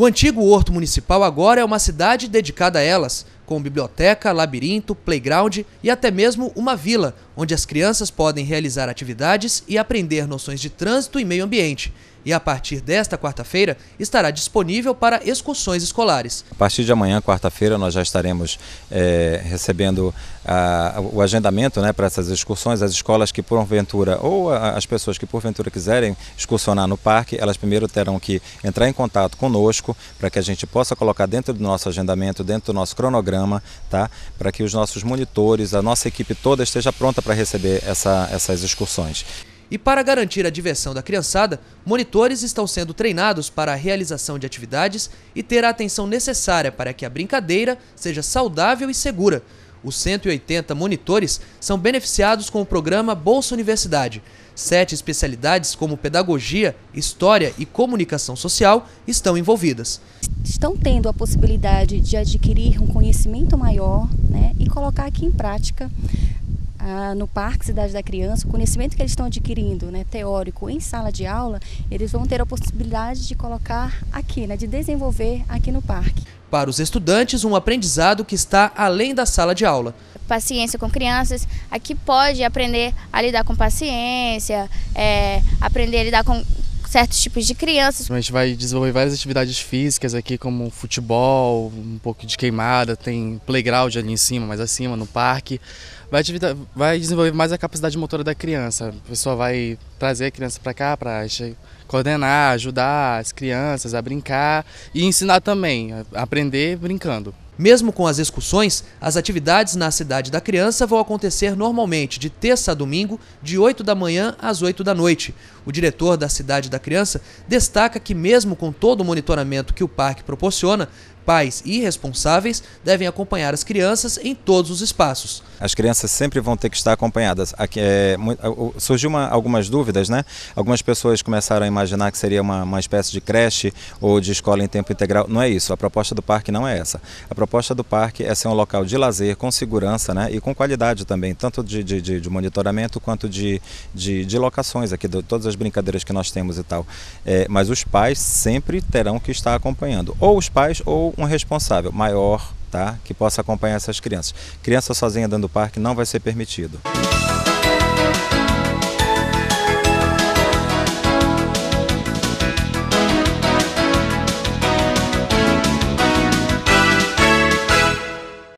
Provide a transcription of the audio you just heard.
O antigo Horto Municipal agora é uma cidade dedicada a elas, com biblioteca, labirinto, playground e até mesmo uma vila, onde as crianças podem realizar atividades e aprender noções de trânsito e meio ambiente e a partir desta quarta-feira estará disponível para excursões escolares. A partir de amanhã, quarta-feira, nós já estaremos é, recebendo a, o agendamento né, para essas excursões. As escolas que porventura, ou a, as pessoas que porventura quiserem excursionar no parque, elas primeiro terão que entrar em contato conosco para que a gente possa colocar dentro do nosso agendamento, dentro do nosso cronograma, tá? para que os nossos monitores, a nossa equipe toda esteja pronta para receber essa, essas excursões. E para garantir a diversão da criançada, monitores estão sendo treinados para a realização de atividades e ter a atenção necessária para que a brincadeira seja saudável e segura. Os 180 monitores são beneficiados com o programa Bolsa Universidade. Sete especialidades, como pedagogia, história e comunicação social, estão envolvidas. Estão tendo a possibilidade de adquirir um conhecimento maior né, e colocar aqui em prática ah, no Parque Cidade da Criança, o conhecimento que eles estão adquirindo, né, teórico, em sala de aula, eles vão ter a possibilidade de colocar aqui, né, de desenvolver aqui no parque. Para os estudantes, um aprendizado que está além da sala de aula. Paciência com crianças, aqui pode aprender a lidar com paciência, é, aprender a lidar com certos tipos de crianças. A gente vai desenvolver várias atividades físicas aqui, como futebol, um pouco de queimada, tem playground ali em cima, mais acima, no parque. Vai, vai desenvolver mais a capacidade motora da criança. A pessoa vai trazer a criança para cá para coordenar, ajudar as crianças a brincar e ensinar também, aprender brincando. Mesmo com as excursões, as atividades na Cidade da Criança vão acontecer normalmente de terça a domingo, de 8 da manhã às 8 da noite. O diretor da Cidade da Criança destaca que, mesmo com todo o monitoramento que o parque proporciona, pais e responsáveis devem acompanhar as crianças em todos os espaços. As crianças sempre vão ter que estar acompanhadas. Aqui, é, é surgiu uma, algumas dúvidas, né? Algumas pessoas começaram a imaginar que seria uma, uma espécie de creche ou de escola em tempo integral. Não é isso. A proposta do parque não é essa. A proposta do parque é ser um local de lazer, com segurança né? e com qualidade também, tanto de, de, de monitoramento quanto de, de, de locações aqui, de, todas as brincadeiras que nós temos e tal. É, mas os pais sempre terão que estar acompanhando. Ou os pais ou um responsável maior, tá? Que possa acompanhar essas crianças. Criança sozinha dentro do parque não vai ser permitido.